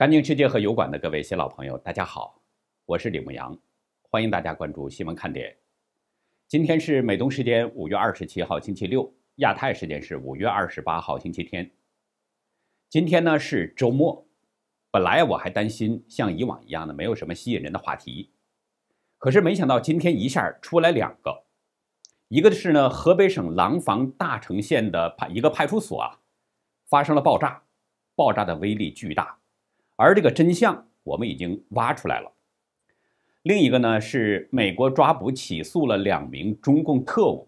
干净世界和油管的各位新老朋友，大家好，我是李牧阳，欢迎大家关注新闻看点。今天是美东时间五月二十七号星期六，亚太时间是五月二十八号星期天。今天呢是周末，本来我还担心像以往一样的没有什么吸引人的话题，可是没想到今天一下出来两个，一个的是呢河北省廊坊大城县的派一个派出所啊发生了爆炸，爆炸的威力巨大。而这个真相，我们已经挖出来了。另一个呢，是美国抓捕起诉了两名中共特务，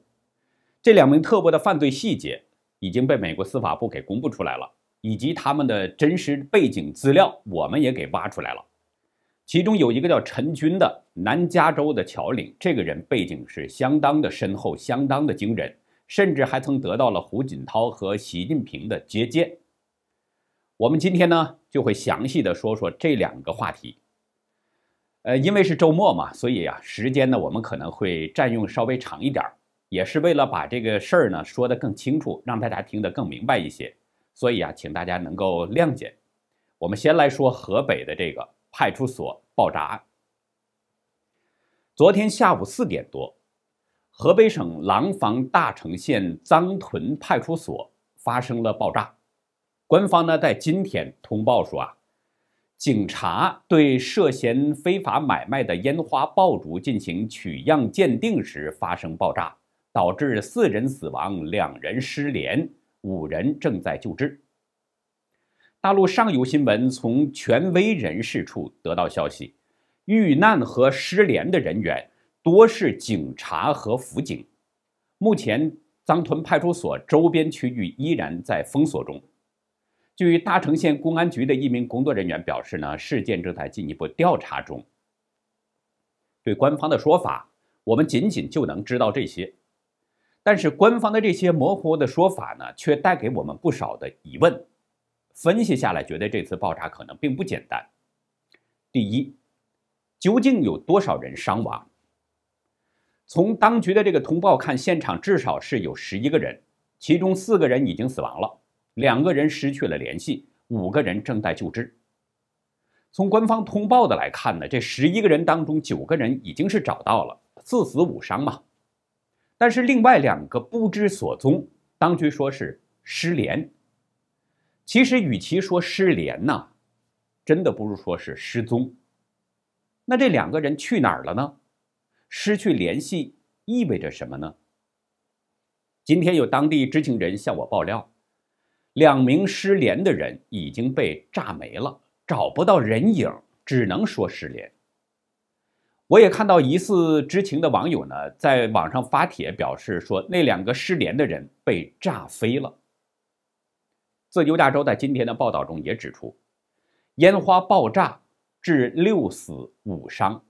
这两名特务的犯罪细节已经被美国司法部给公布出来了，以及他们的真实背景资料，我们也给挖出来了。其中有一个叫陈军的，南加州的侨领，这个人背景是相当的深厚，相当的惊人，甚至还曾得到了胡锦涛和习近平的接见。我们今天呢就会详细的说说这两个话题。呃，因为是周末嘛，所以啊，时间呢我们可能会占用稍微长一点儿，也是为了把这个事儿呢说的更清楚，让大家听得更明白一些。所以啊，请大家能够谅解。我们先来说河北的这个派出所爆炸案。昨天下午四点多，河北省廊坊大城县臧屯派出所发生了爆炸。官方呢在今天通报说啊，警察对涉嫌非法买卖的烟花爆竹进行取样鉴定时发生爆炸，导致四人死亡，两人失联，五人正在救治。大陆上游新闻从权威人士处得到消息，遇难和失联的人员多是警察和辅警。目前，张屯派出所周边区域依然在封锁中。据大城县公安局的一名工作人员表示，呢事件正在进一步调查中。对官方的说法，我们仅仅就能知道这些。但是官方的这些模糊的说法呢，却带给我们不少的疑问。分析下来，觉得这次爆炸可能并不简单。第一，究竟有多少人伤亡？从当局的这个通报看，现场至少是有十一个人，其中四个人已经死亡了。两个人失去了联系，五个人正在救治。从官方通报的来看呢，这十一个人当中九个人已经是找到了，四死五伤嘛。但是另外两个不知所踪，当局说是失联。其实与其说失联呢，真的不如说是失踪。那这两个人去哪儿了呢？失去联系意味着什么呢？今天有当地知情人向我爆料。两名失联的人已经被炸没了，找不到人影，只能说失联。我也看到疑似知情的网友呢，在网上发帖表示说，那两个失联的人被炸飞了。自由亚洲在今天的报道中也指出，烟花爆炸致六死五伤。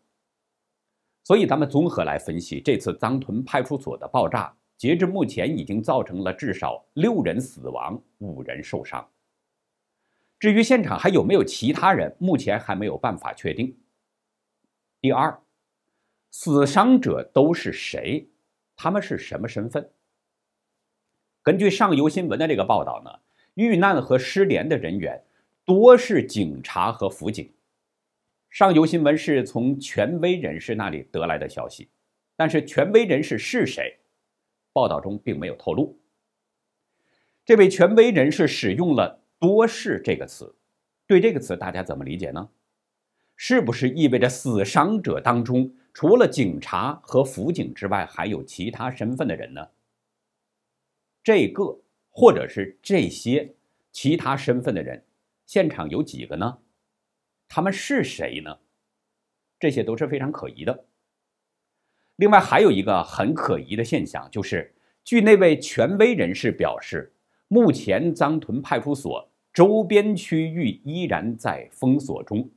所以，咱们综合来分析这次张屯派出所的爆炸。截至目前，已经造成了至少六人死亡、五人受伤。至于现场还有没有其他人，目前还没有办法确定。第二，死伤者都是谁？他们是什么身份？根据上游新闻的这个报道呢，遇难和失联的人员多是警察和辅警。上游新闻是从权威人士那里得来的消息，但是权威人士是谁？报道中并没有透露，这位权威人士使用了“多事”这个词。对这个词，大家怎么理解呢？是不是意味着死伤者当中除了警察和辅警之外，还有其他身份的人呢？这个或者是这些其他身份的人，现场有几个呢？他们是谁呢？这些都是非常可疑的。另外还有一个很可疑的现象，就是据那位权威人士表示，目前张屯派出所周边区域依然在封锁中。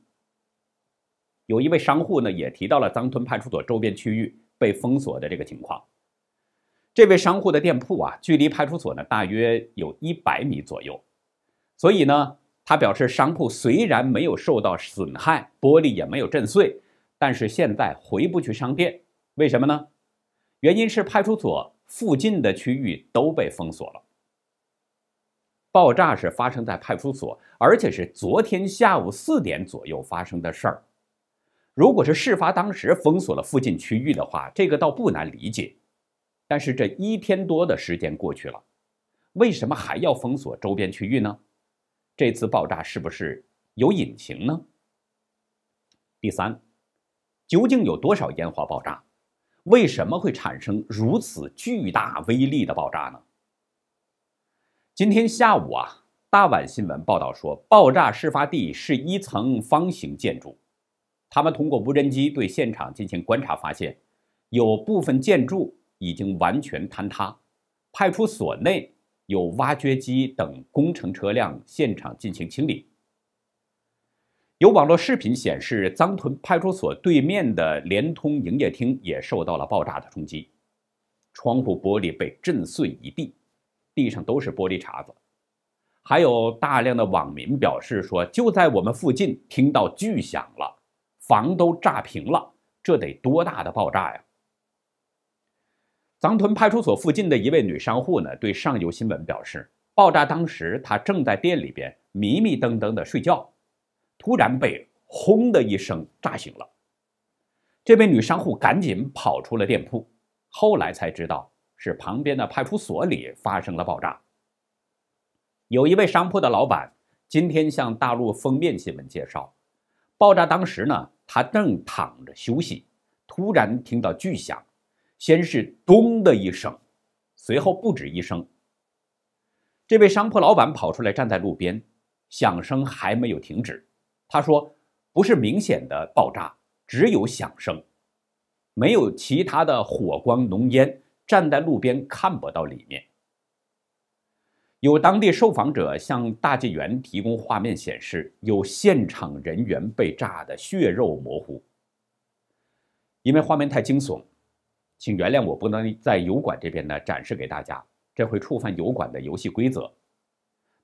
有一位商户呢也提到了张屯派出所周边区域被封锁的这个情况。这位商户的店铺啊，距离派出所呢大约有一百米左右，所以呢他表示，商铺虽然没有受到损害，玻璃也没有震碎，但是现在回不去商店。为什么呢？原因是派出所附近的区域都被封锁了。爆炸是发生在派出所，而且是昨天下午四点左右发生的事儿。如果是事发当时封锁了附近区域的话，这个倒不难理解。但是这一天多的时间过去了，为什么还要封锁周边区域呢？这次爆炸是不是有隐情呢？第三，究竟有多少烟花爆炸？为什么会产生如此巨大威力的爆炸呢？今天下午啊，大晚新闻报道说，爆炸事发地是一层方形建筑。他们通过无人机对现场进行观察，发现有部分建筑已经完全坍塌。派出所内有挖掘机等工程车辆，现场进行清理。有网络视频显示，张屯派出所对面的联通营业厅也受到了爆炸的冲击，窗户玻璃被震碎一地，地上都是玻璃碴子。还有大量的网民表示说，就在我们附近听到巨响了，房都炸平了，这得多大的爆炸呀！张屯派出所附近的一位女商户呢，对上游新闻表示，爆炸当时她正在店里边迷迷瞪瞪的睡觉。突然被“轰”的一声炸醒了，这位女商户赶紧跑出了店铺。后来才知道是旁边的派出所里发生了爆炸。有一位商铺的老板今天向《大陆封面新闻》介绍，爆炸当时呢，他正躺着休息，突然听到巨响，先是“咚”的一声，随后不止一声。这位商铺老板跑出来站在路边，响声还没有停止。他说：“不是明显的爆炸，只有响声，没有其他的火光浓烟。站在路边看不到里面。”有当地受访者向大纪元提供画面显示，有现场人员被炸得血肉模糊。因为画面太惊悚，请原谅我不能在油管这边呢展示给大家，这会触犯油管的游戏规则。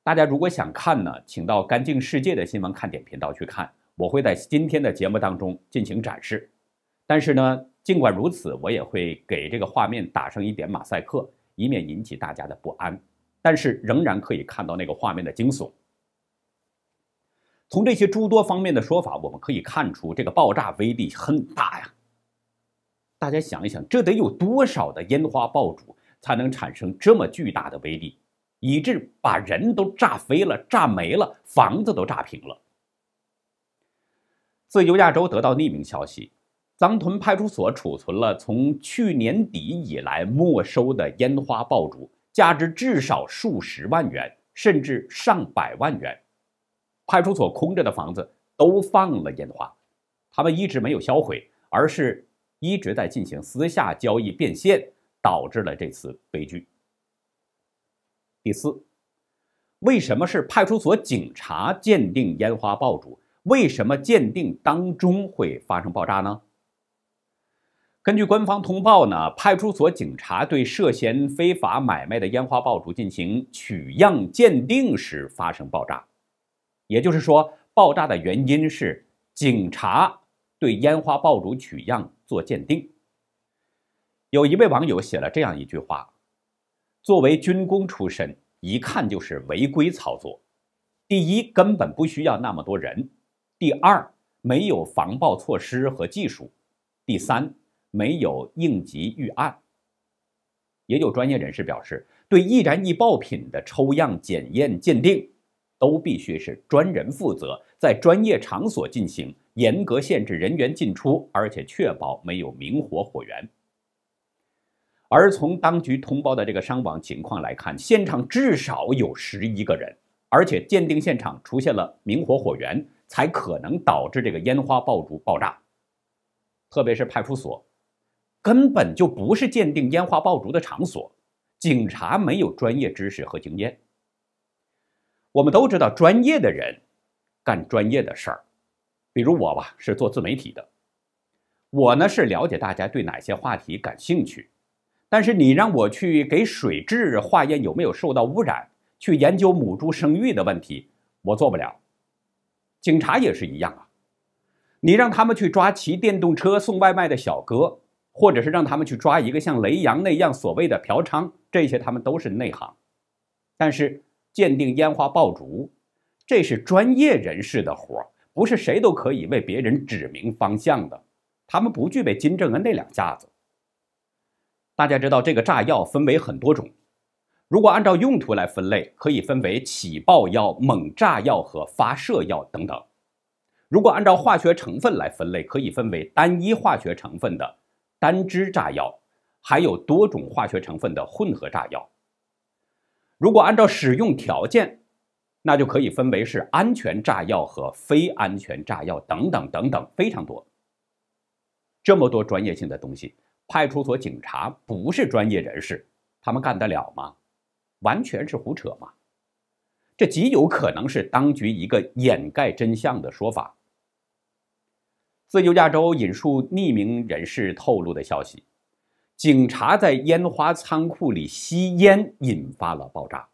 大家如果想看呢，请到《干净世界》的新闻看点频道去看，我会在今天的节目当中进行展示。但是呢，尽管如此，我也会给这个画面打上一点马赛克，以免引起大家的不安。但是仍然可以看到那个画面的惊悚。从这些诸多方面的说法，我们可以看出这个爆炸威力很大呀。大家想一想，这得有多少的烟花爆竹才能产生这么巨大的威力？以致把人都炸飞了、炸没了，房子都炸平了。自由亚洲得到匿名消息，张屯派出所储存了从去年底以来没收的烟花爆竹，价值至少数十万元，甚至上百万元。派出所空着的房子都放了烟花，他们一直没有销毁，而是一直在进行私下交易变现，导致了这次悲剧。第四，为什么是派出所警察鉴定烟花爆竹？为什么鉴定当中会发生爆炸呢？根据官方通报呢，派出所警察对涉嫌非法买卖的烟花爆竹进行取样鉴定时发生爆炸，也就是说，爆炸的原因是警察对烟花爆竹取样做鉴定。有一位网友写了这样一句话。作为军工出身，一看就是违规操作。第一，根本不需要那么多人；第二，没有防爆措施和技术；第三，没有应急预案。也有专业人士表示，对易燃易爆品的抽样检验、鉴定，都必须是专人负责，在专业场所进行，严格限制人员进出，而且确保没有明火火源。而从当局通报的这个伤亡情况来看，现场至少有十一个人，而且鉴定现场出现了明火火源，才可能导致这个烟花爆竹爆炸。特别是派出所，根本就不是鉴定烟花爆竹的场所，警察没有专业知识和经验。我们都知道，专业的人干专业的事儿，比如我吧，是做自媒体的，我呢是了解大家对哪些话题感兴趣。但是你让我去给水质化验有没有受到污染，去研究母猪生育的问题，我做不了。警察也是一样啊，你让他们去抓骑电动车送外卖的小哥，或者是让他们去抓一个像雷洋那样所谓的嫖娼，这些他们都是内行。但是鉴定烟花爆竹，这是专业人士的活儿，不是谁都可以为别人指明方向的。他们不具备金正恩那两下子。大家知道，这个炸药分为很多种。如果按照用途来分类，可以分为起爆药、猛炸药和发射药等等。如果按照化学成分来分类，可以分为单一化学成分的单支炸药，还有多种化学成分的混合炸药。如果按照使用条件，那就可以分为是安全炸药和非安全炸药等等等等，非常多。这么多专业性的东西。派出所警察不是专业人士，他们干得了吗？完全是胡扯嘛！这极有可能是当局一个掩盖真相的说法。自由亚洲引述匿名人士透露的消息，警察在烟花仓库里吸烟引发了爆炸。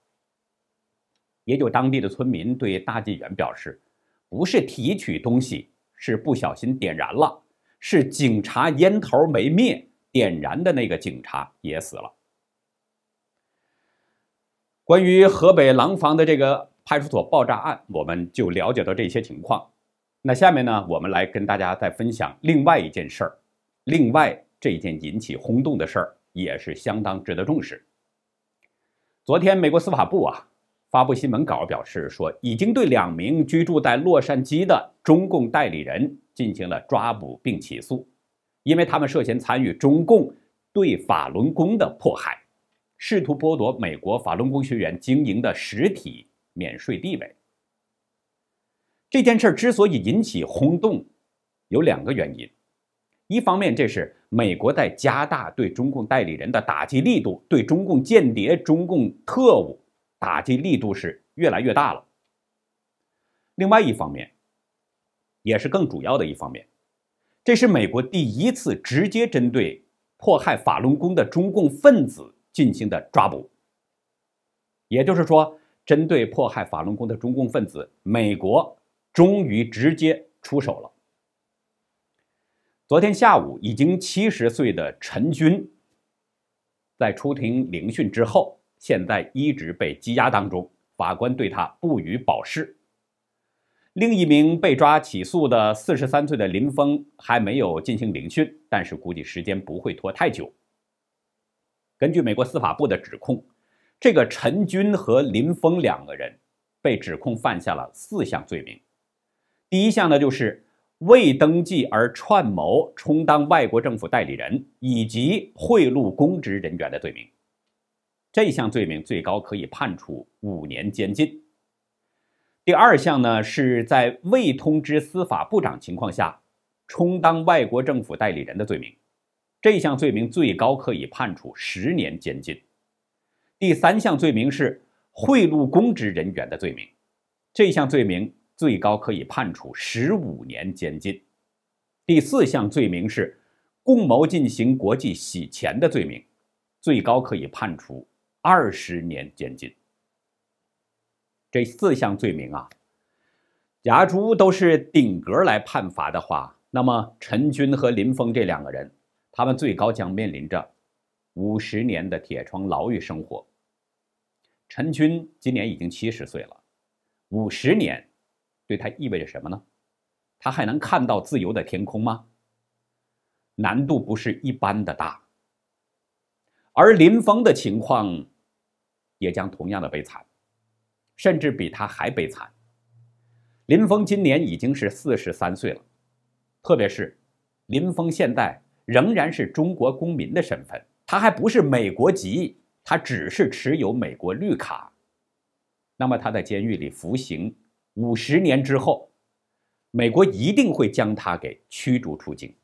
也有当地的村民对大纪元表示，不是提取东西，是不小心点燃了，是警察烟头没灭。点燃的那个警察也死了。关于河北廊坊的这个派出所爆炸案，我们就了解到这些情况。那下面呢，我们来跟大家再分享另外一件事儿，另外这件引起轰动的事儿也是相当值得重视。昨天，美国司法部啊发布新闻稿，表示说已经对两名居住在洛杉矶的中共代理人进行了抓捕并起诉。因为他们涉嫌参与中共对法轮功的迫害，试图剥夺美国法轮功学员经营的实体免税地位。这件事之所以引起轰动，有两个原因：一方面，这是美国在加大对中共代理人的打击力度，对中共间谍、中共特务打击力度是越来越大了；另外一方面，也是更主要的一方面。这是美国第一次直接针对迫害法轮功的中共分子进行的抓捕，也就是说，针对迫害法轮功的中共分子，美国终于直接出手了。昨天下午，已经七十岁的陈军在出庭聆讯之后，现在一直被羁押当中，法官对他不予保释。另一名被抓起诉的四十三岁的林峰还没有进行聆讯，但是估计时间不会拖太久。根据美国司法部的指控，这个陈军和林峰两个人被指控犯下了四项罪名。第一项呢，就是未登记而串谋充当外国政府代理人以及贿赂公职人员的罪名。这项罪名最高可以判处五年监禁。第二项呢，是在未通知司法部长情况下，充当外国政府代理人的罪名，这项罪名最高可以判处十年监禁。第三项罪名是贿赂公职人员的罪名，这项罪名最高可以判处十五年监禁。第四项罪名是共谋进行国际洗钱的罪名，最高可以判处二十年监禁。这四项罪名啊，假如都是顶格来判罚的话，那么陈军和林峰这两个人，他们最高将面临着五十年的铁窗牢狱生活。陈军今年已经七十岁了，五十年对他意味着什么呢？他还能看到自由的天空吗？难度不是一般的大。而林峰的情况也将同样的悲惨。甚至比他还悲惨。林峰今年已经是四十三岁了，特别是，林峰现在仍然是中国公民的身份，他还不是美国籍，他只是持有美国绿卡。那么他在监狱里服刑五十年之后，美国一定会将他给驱逐出境。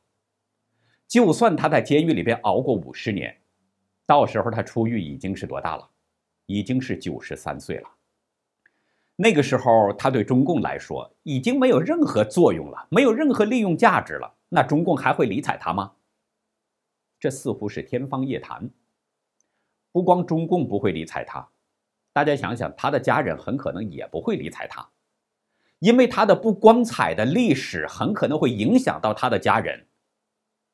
就算他在监狱里边熬过五十年，到时候他出狱已经是多大了？已经是九十三岁了。那个时候，他对中共来说已经没有任何作用了，没有任何利用价值了。那中共还会理睬他吗？这似乎是天方夜谭。不光中共不会理睬他，大家想想，他的家人很可能也不会理睬他，因为他的不光彩的历史很可能会影响到他的家人。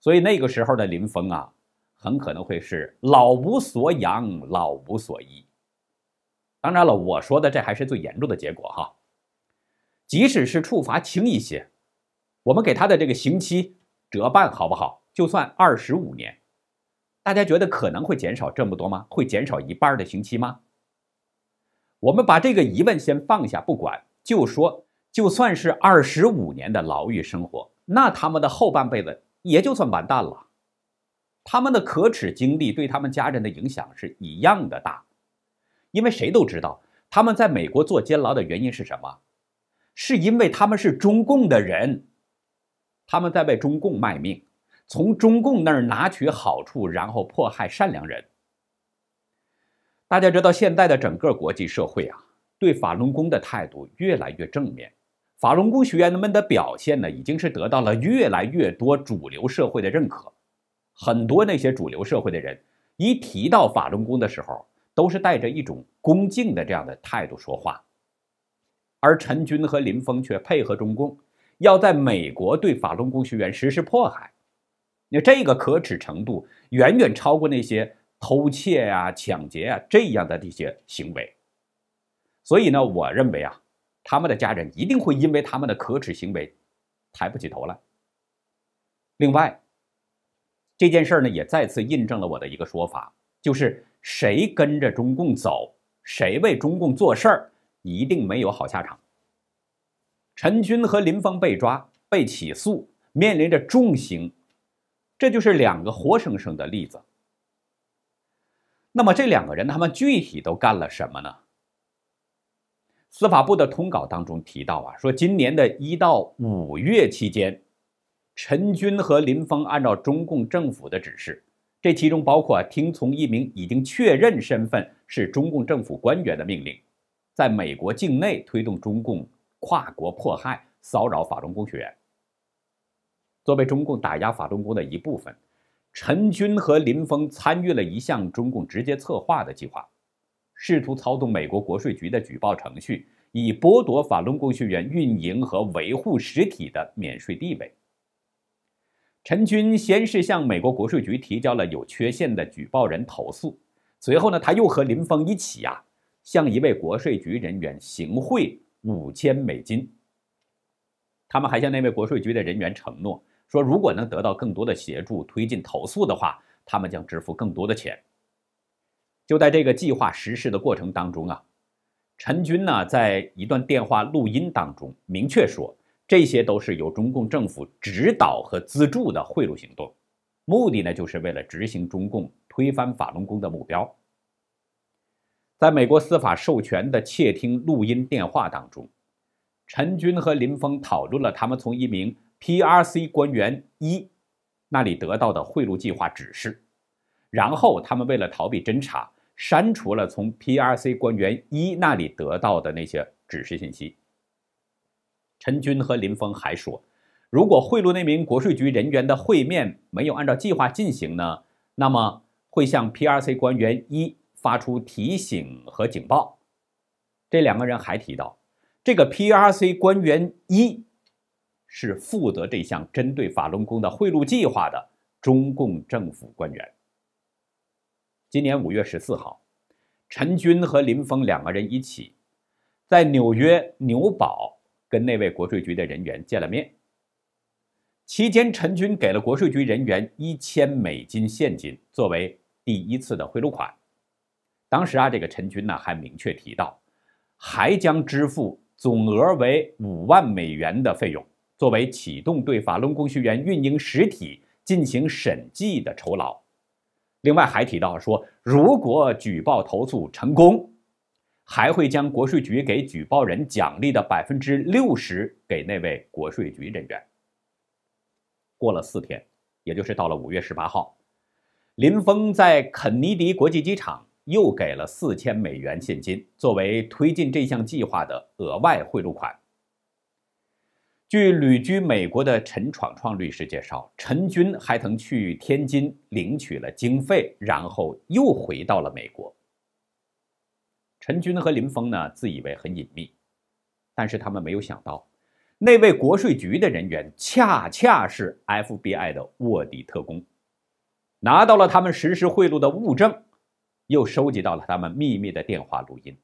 所以那个时候的林峰啊，很可能会是老无所养，老无所依。当然了，我说的这还是最严重的结果哈。即使是处罚轻一些，我们给他的这个刑期折半，好不好？就算二十五年，大家觉得可能会减少这么多吗？会减少一半的刑期吗？我们把这个疑问先放下不管，就说就算是二十五年的牢狱生活，那他们的后半辈子也就算完蛋了。他们的可耻经历对他们家人的影响是一样的大。因为谁都知道，他们在美国坐监牢的原因是什么？是因为他们是中共的人，他们在为中共卖命，从中共那儿拿取好处，然后迫害善良人。大家知道，现在的整个国际社会啊，对法轮功的态度越来越正面，法轮功学员们的表现呢，已经是得到了越来越多主流社会的认可。很多那些主流社会的人，一提到法轮功的时候。都是带着一种恭敬的这样的态度说话，而陈军和林峰却配合中共，要在美国对法轮功学员实施迫害，那这个可耻程度远远超过那些偷窃啊、抢劫啊这样的一些行为，所以呢，我认为啊，他们的家人一定会因为他们的可耻行为抬不起头来。另外，这件事呢也再次印证了我的一个说法，就是。谁跟着中共走，谁为中共做事儿，一定没有好下场。陈军和林峰被抓、被起诉，面临着重刑，这就是两个活生生的例子。那么这两个人他们具体都干了什么呢？司法部的通稿当中提到啊，说今年的一到五月期间，陈军和林峰按照中共政府的指示。这其中包括听从一名已经确认身份是中共政府官员的命令，在美国境内推动中共跨国迫害、骚扰法轮功学员。作为中共打压法轮功的一部分，陈军和林峰参与了一项中共直接策划的计划，试图操纵美国国税局的举报程序，以剥夺法轮功学员运营和维护实体的免税地位。陈军先是向美国国税局提交了有缺陷的举报人投诉，随后呢，他又和林峰一起呀，向一位国税局人员行贿五千美金。他们还向那位国税局的人员承诺说，如果能得到更多的协助推进投诉的话，他们将支付更多的钱。就在这个计划实施的过程当中啊，陈军呢，在一段电话录音当中明确说。这些都是由中共政府指导和资助的贿赂行动，目的呢，就是为了执行中共推翻法轮功的目标。在美国司法授权的窃听录音电话当中，陈军和林峰讨论了他们从一名 P R C 官员一那里得到的贿赂计划指示，然后他们为了逃避侦查，删除了从 P R C 官员一那里得到的那些指示信息。陈军和林峰还说，如果贿赂那名国税局人员的会面没有按照计划进行呢，那么会向 P R C 官员一发出提醒和警报。这两个人还提到，这个 P R C 官员一是负责这项针对法轮功的贿赂计划的中共政府官员。今年五月十四号，陈军和林峰两个人一起在纽约纽堡。跟那位国税局的人员见了面，期间陈军给了国税局人员一千美金现金作为第一次的贿赂款。当时啊，这个陈军呢还明确提到，还将支付总额为五万美元的费用，作为启动对法轮功学员运营实体进行审计的酬劳。另外还提到说，如果举报投诉成功。还会将国税局给举报人奖励的百分之六十给那位国税局人员。过了四天，也就是到了五月十八号，林峰在肯尼迪国际机场又给了四千美元现金，作为推进这项计划的额外贿赂款。据旅居美国的陈闯闯律师介绍，陈军还曾去天津领取了经费，然后又回到了美国。陈军和林峰呢，自以为很隐秘，但是他们没有想到，那位国税局的人员恰恰是 FBI 的卧底特工，拿到了他们实施贿赂的物证，又收集到了他们秘密的电话录音，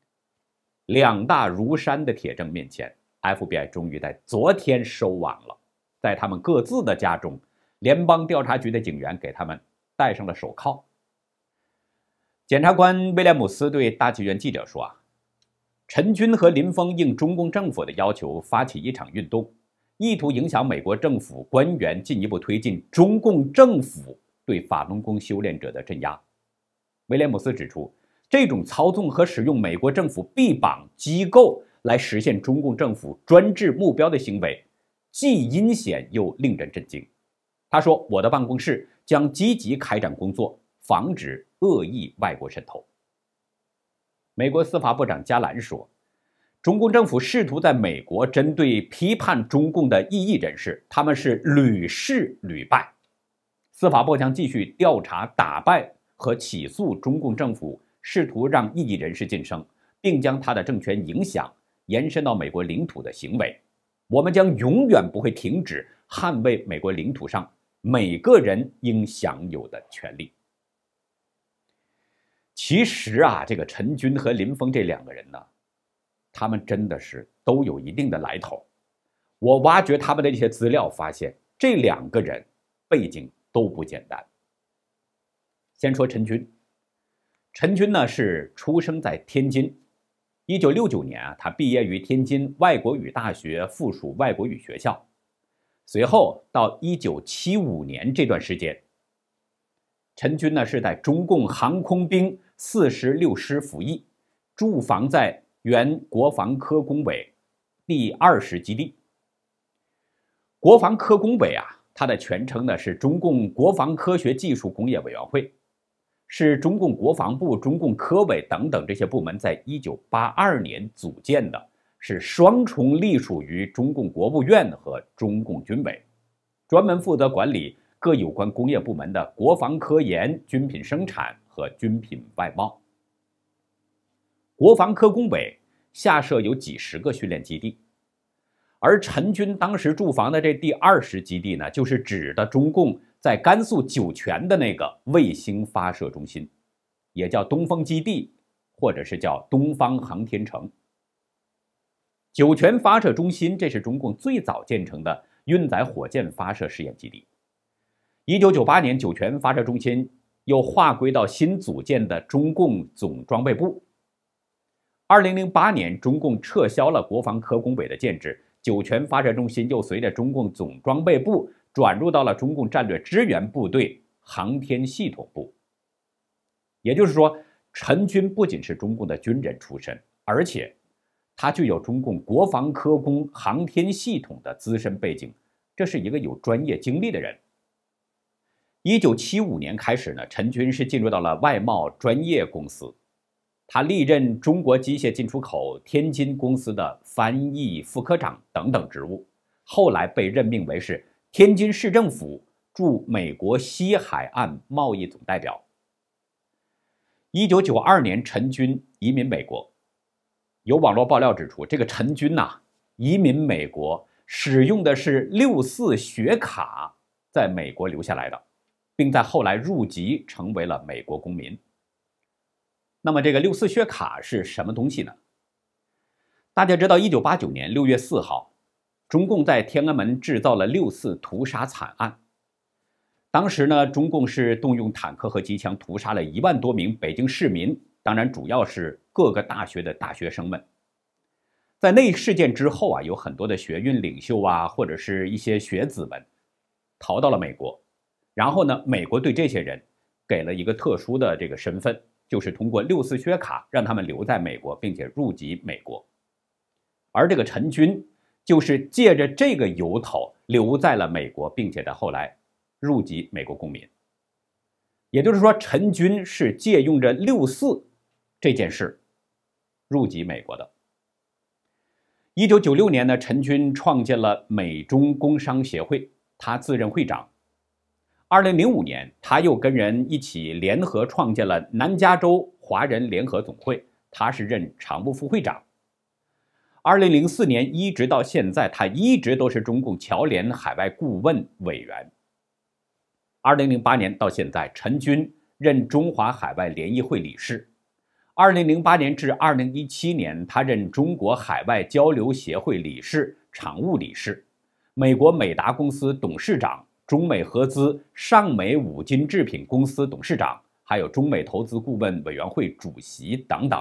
两大如山的铁证面前，FBI 终于在昨天收网了，在他们各自的家中，联邦调查局的警员给他们戴上了手铐。检察官威廉姆斯对大纪元记者说：“啊，陈军和林峰应中共政府的要求发起一场运动，意图影响美国政府官员进一步推进中共政府对法轮功修炼者的镇压。”威廉姆斯指出，这种操纵和使用美国政府臂膀机构来实现中共政府专制目标的行为，既阴险又令人震惊。他说：“我的办公室将积极开展工作。”防止恶意外国渗透。美国司法部长加兰说：“中共政府试图在美国针对批判中共的异议人士，他们是屡试屡败。司法部将继续调查、打败和起诉中共政府试图让异议人士晋升，并将他的政权影响延伸到美国领土的行为。我们将永远不会停止捍卫美国领土上每个人应享有的权利。”其实啊，这个陈军和林峰这两个人呢，他们真的是都有一定的来头。我挖掘他们的一些资料，发现这两个人背景都不简单。先说陈军，陈军呢是出生在天津，一九六九年啊，他毕业于天津外国语大学附属外国语学校，随后到一九七五年这段时间，陈军呢是在中共航空兵。四十六师服役，驻防在原国防科工委第二十基地。国防科工委啊，它的全称呢是中共国防科学技术工业委员会，是中共国防部、中共科委等等这些部门在一九八二年组建的，是双重隶属于中共国务院和中共军委，专门负责管理各有关工业部门的国防科研、军品生产。和军品外贸。国防科工委下设有几十个训练基地，而陈军当时驻防的这第二十基地呢，就是指的中共在甘肃酒泉的那个卫星发射中心，也叫东风基地，或者是叫东方航天城。酒泉发射中心，这是中共最早建成的运载火箭发射试验基地。一九九八年，酒泉发射中心。又划归到新组建的中共总装备部。二零零八年，中共撤销了国防科工委的建制，酒泉发射中心就随着中共总装备部转入到了中共战略支援部队航天系统部。也就是说，陈军不仅是中共的军人出身，而且他具有中共国防科工航天系统的资深背景，这是一个有专业经历的人。一九七五年开始呢，陈军是进入到了外贸专业公司，他历任中国机械进出口天津公司的翻译副科长等等职务，后来被任命为是天津市政府驻美国西海岸贸易总代表。一九九二年，陈军移民美国，有网络爆料指出，这个陈军呐移民美国使用的是六四学卡，在美国留下来的。并在后来入籍成为了美国公民。那么，这个“六四薛卡”是什么东西呢？大家知道，一九八九年六月四号，中共在天安门制造了六次屠杀惨案。当时呢，中共是动用坦克和机枪屠杀了一万多名北京市民，当然主要是各个大学的大学生们。在那事件之后啊，有很多的学运领袖啊，或者是一些学子们，逃到了美国。然后呢，美国对这些人给了一个特殊的这个身份，就是通过六四薛卡让他们留在美国，并且入籍美国。而这个陈军就是借着这个由头留在了美国，并且在后来入籍美国公民。也就是说，陈军是借用着六四这件事入籍美国的。一九九六年呢，陈军创建了美中工商协会，他自任会长。二零零五年，他又跟人一起联合创建了南加州华人联合总会，他是任常务副会长。二零零四年一直到现在，他一直都是中共侨联海外顾问委员。二零零八年到现在，陈军任中华海外联谊会理事。二零零八年至二零一七年，他任中国海外交流协会理事、常务理事，美国美达公司董事长。中美合资上美五金制品公司董事长，还有中美投资顾问委员会主席等等。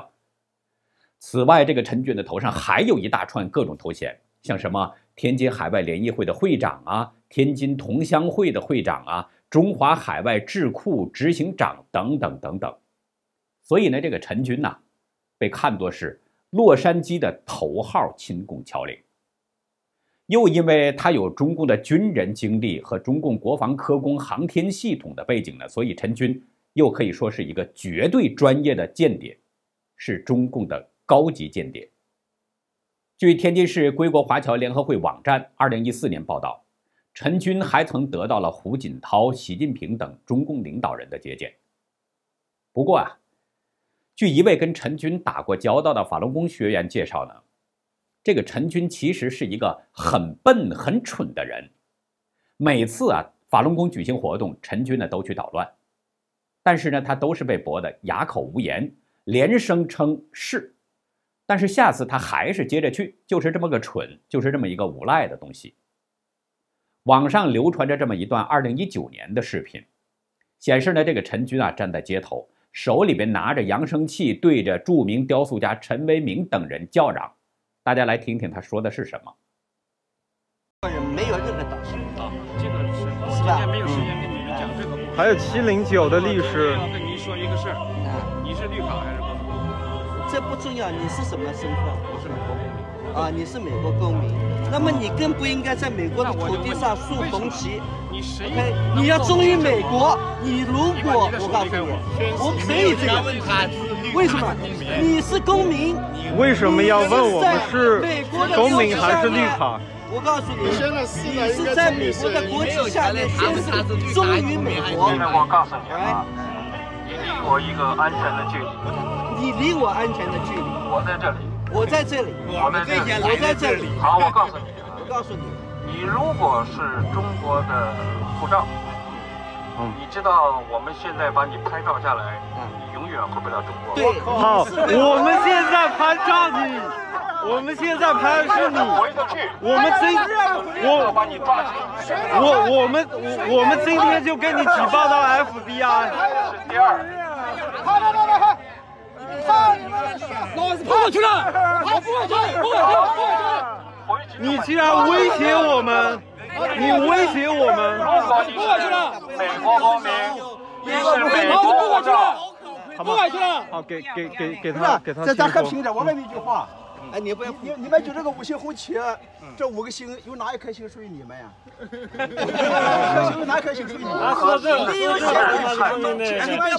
此外，这个陈军的头上还有一大串各种头衔，像什么天津海外联谊会的会长啊，天津同乡会的会长啊，中华海外智库执行长等等等等。所以呢，这个陈军呐，被看作是洛杉矶的头号亲共侨领。又因为他有中共的军人经历和中共国防科工航天系统的背景呢，所以陈军又可以说是一个绝对专业的间谍，是中共的高级间谍。据天津市归国华侨联合会网站二零一四年报道，陈军还曾得到了胡锦涛、习近平等中共领导人的接见。不过啊，据一位跟陈军打过交道的法轮功学员介绍呢。这个陈军其实是一个很笨、很蠢的人，每次啊法轮功举行活动，陈军呢都去捣乱，但是呢他都是被驳得哑口无言，连声称是，但是下次他还是接着去，就是这么个蠢，就是这么一个无赖的东西。网上流传着这么一段二零一九年的视频，显示呢这个陈军啊站在街头，手里边拿着扬声器，对着著名雕塑家陈维明等人叫嚷。大家来听听他说的是什么。没有任何导师啊，这个是现在没有时间跟你们讲这个故事。还有七零九的律师。我要跟您说一个事儿你是绿卡还是美国公民？这不重要，你是什么身份？我是美国公民。啊，你是美国公民，那么你更不应该在美国的土地上竖红旗。你谁？你你要忠于美国，你如果我告诉你，我可以这样个。为什么？你是公民。为什么要问我们是公民还是绿卡？我告诉你，你是在美国的国旗下面，宣誓忠于美国。现在我告诉你啊，你离我一个安全的距离。你离我安全的距离。我在这里，我在这里，我在这里。好，我告诉你，我告诉你，你如果是中国的护照。你知道我们现在把你拍照下来，你永远回不了中国。对，好，我们现在拍照你，我们现在拍的是你，我们今我我我们我我们今天就跟你举报到 FBI。第二，快快你们？老子去了！跑回去，不去，去！你竟然威胁我们！你威胁我们，不管去了，五星红旗，好，不管去了，不管去了，好，给给给给他，给他，咱咱和平点。我问你一句话，哎，你们你你们就这个五星红旗，这五个星有哪一颗星属于你们呀？哪颗星？属于你们？你们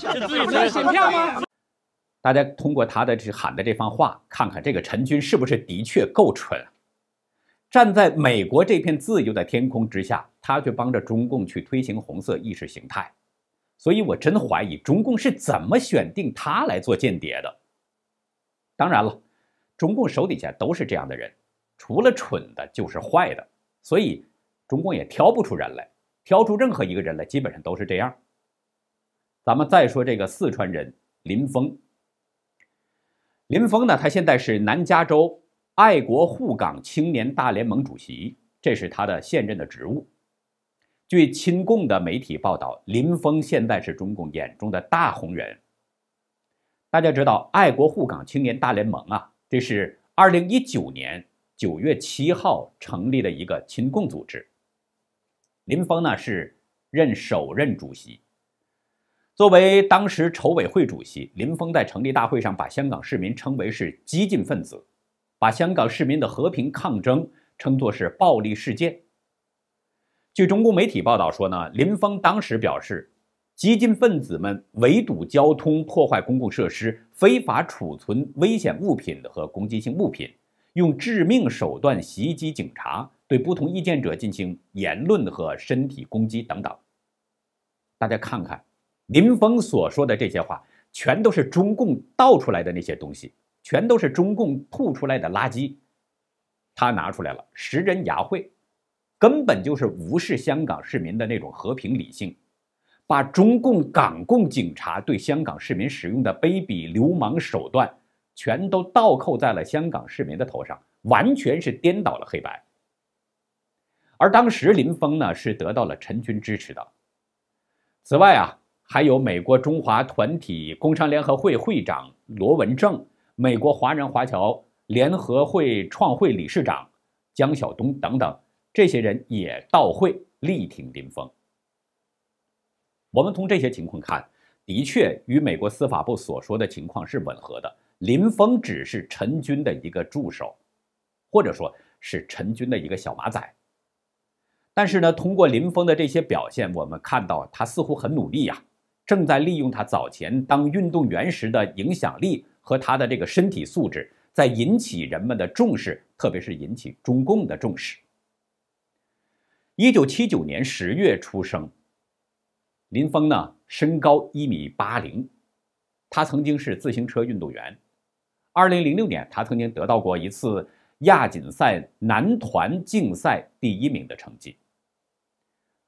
有选票吗？大家通过他的这喊的这番话，看看这个陈军是不是的确够蠢。站在美国这片自由的天空之下，他却帮着中共去推行红色意识形态，所以我真怀疑中共是怎么选定他来做间谍的。当然了，中共手底下都是这样的人，除了蠢的就是坏的，所以中共也挑不出人来，挑出任何一个人来基本上都是这样。咱们再说这个四川人林峰，林峰呢，他现在是南加州。爱国护港青年大联盟主席，这是他的现任的职务。据亲共的媒体报道，林峰现在是中共眼中的大红人。大家知道，爱国护港青年大联盟啊，这是2019年9月7号成立的一个亲共组织。林峰呢是任首任主席。作为当时筹委会主席，林峰在成立大会上把香港市民称为是激进分子。把香港市民的和平抗争称作是暴力事件。据中共媒体报道说呢，林峰当时表示，激进分子们围堵交通、破坏公共设施、非法储存危险物品和攻击性物品，用致命手段袭击警察，对不同意见者进行言论和身体攻击等等。大家看看，林峰所说的这些话，全都是中共倒出来的那些东西。全都是中共吐出来的垃圾，他拿出来了食人牙会，根本就是无视香港市民的那种和平理性，把中共港共警察对香港市民使用的卑鄙流氓手段，全都倒扣在了香港市民的头上，完全是颠倒了黑白。而当时林峰呢，是得到了陈军支持的。此外啊，还有美国中华团体工商联合会会长罗文正。美国华人华侨联合会创会理事长江晓东等等，这些人也到会力挺林峰。我们从这些情况看，的确与美国司法部所说的情况是吻合的。林峰只是陈军的一个助手，或者说是陈军的一个小马仔。但是呢，通过林峰的这些表现，我们看到他似乎很努力呀，正在利用他早前当运动员时的影响力。和他的这个身体素质在引起人们的重视，特别是引起中共的重视。一九七九年十月出生，林峰呢身高一米八零，他曾经是自行车运动员。二零零六年，他曾经得到过一次亚锦赛男团竞赛第一名的成绩。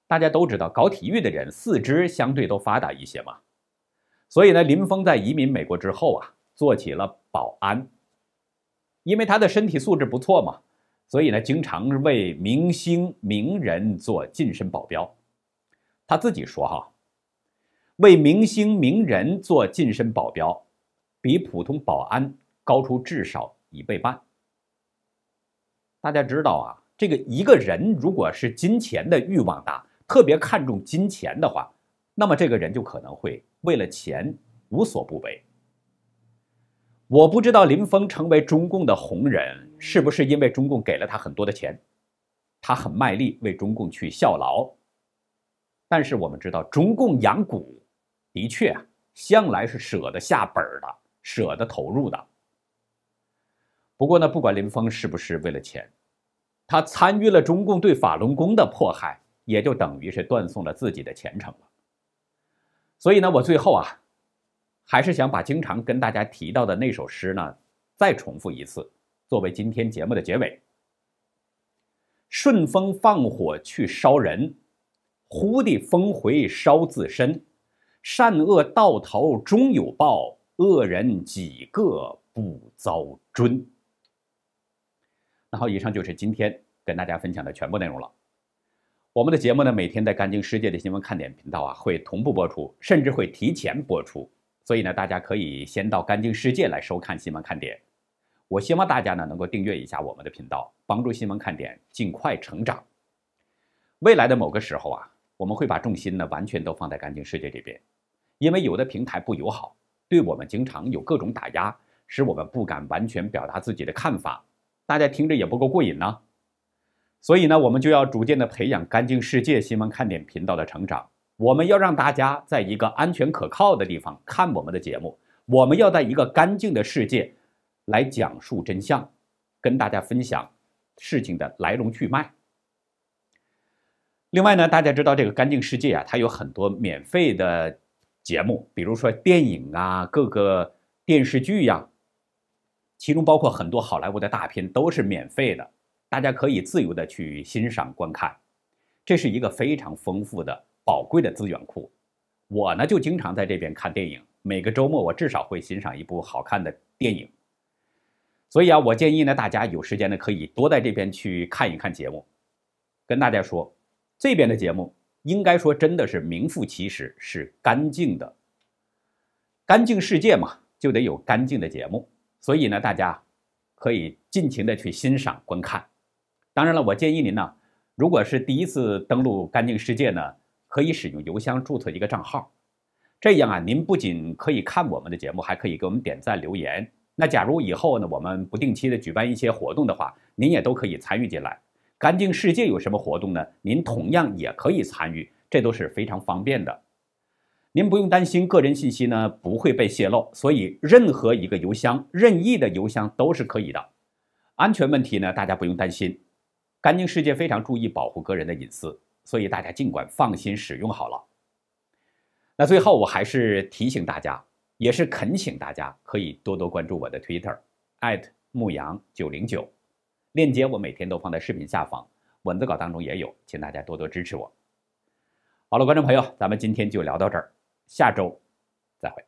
大家都知道，搞体育的人四肢相对都发达一些嘛，所以呢，林峰在移民美国之后啊。做起了保安，因为他的身体素质不错嘛，所以呢，经常为明星、名人做近身保镖。他自己说：“哈，为明星、名人做近身保镖，比普通保安高出至少一倍半。”大家知道啊，这个一个人如果是金钱的欲望大，特别看重金钱的话，那么这个人就可能会为了钱无所不为。我不知道林峰成为中共的红人，是不是因为中共给了他很多的钱，他很卖力为中共去效劳。但是我们知道，中共养蛊的确啊，向来是舍得下本的，舍得投入的。不过呢，不管林峰是不是为了钱，他参与了中共对法轮功的迫害，也就等于是断送了自己的前程了。所以呢，我最后啊。还是想把经常跟大家提到的那首诗呢，再重复一次，作为今天节目的结尾。顺风放火去烧人，忽地风回烧自身，善恶到头终有报，恶人几个不遭尊。那好，以上就是今天跟大家分享的全部内容了。我们的节目呢，每天在《干净世界》的新闻看点频道啊，会同步播出，甚至会提前播出。所以呢，大家可以先到干净世界来收看新闻看点。我希望大家呢能够订阅一下我们的频道，帮助新闻看点尽快成长。未来的某个时候啊，我们会把重心呢完全都放在干净世界这边，因为有的平台不友好，对我们经常有各种打压，使我们不敢完全表达自己的看法，大家听着也不够过瘾呢。所以呢，我们就要逐渐的培养干净世界新闻看点频道的成长。我们要让大家在一个安全可靠的地方看我们的节目，我们要在一个干净的世界来讲述真相，跟大家分享事情的来龙去脉。另外呢，大家知道这个干净世界啊，它有很多免费的节目，比如说电影啊，各个电视剧呀，其中包括很多好莱坞的大片都是免费的，大家可以自由的去欣赏观看。这是一个非常丰富的。宝贵的资源库，我呢就经常在这边看电影。每个周末我至少会欣赏一部好看的电影。所以啊，我建议呢，大家有时间呢可以多在这边去看一看节目。跟大家说，这边的节目应该说真的是名副其实，是干净的。干净世界嘛，就得有干净的节目。所以呢，大家可以尽情的去欣赏观看。当然了，我建议您呢，如果是第一次登录干净世界呢。可以使用邮箱注册一个账号，这样啊，您不仅可以看我们的节目，还可以给我们点赞留言。那假如以后呢，我们不定期的举办一些活动的话，您也都可以参与进来。干净世界有什么活动呢？您同样也可以参与，这都是非常方便的。您不用担心个人信息呢不会被泄露，所以任何一个邮箱，任意的邮箱都是可以的。安全问题呢，大家不用担心，干净世界非常注意保护个人的隐私。所以大家尽管放心使用好了。那最后我还是提醒大家，也是恳请大家可以多多关注我的 Twitter，@ 艾特牧羊九零九，链接我每天都放在视频下方，文字稿当中也有，请大家多多支持我。好了，观众朋友，咱们今天就聊到这儿，下周再会。